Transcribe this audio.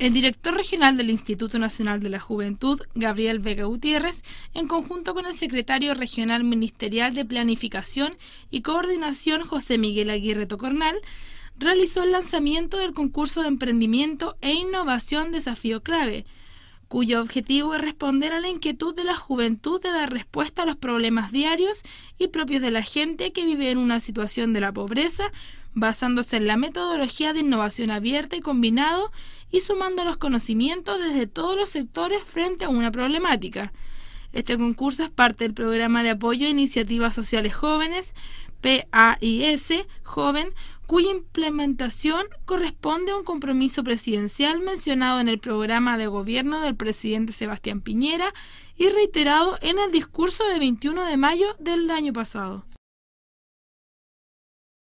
El director regional del Instituto Nacional de la Juventud, Gabriel Vega Gutiérrez, en conjunto con el secretario regional ministerial de Planificación y Coordinación, José Miguel Aguirre Tocornal, realizó el lanzamiento del concurso de emprendimiento e innovación Desafío Clave, cuyo objetivo es responder a la inquietud de la juventud de dar respuesta a los problemas diarios y propios de la gente que vive en una situación de la pobreza, basándose en la metodología de innovación abierta y combinado y sumando los conocimientos desde todos los sectores frente a una problemática. Este concurso es parte del programa de apoyo a iniciativas sociales jóvenes, PAIS, Joven, cuya implementación corresponde a un compromiso presidencial mencionado en el programa de gobierno del presidente Sebastián Piñera y reiterado en el discurso de 21 de mayo del año pasado.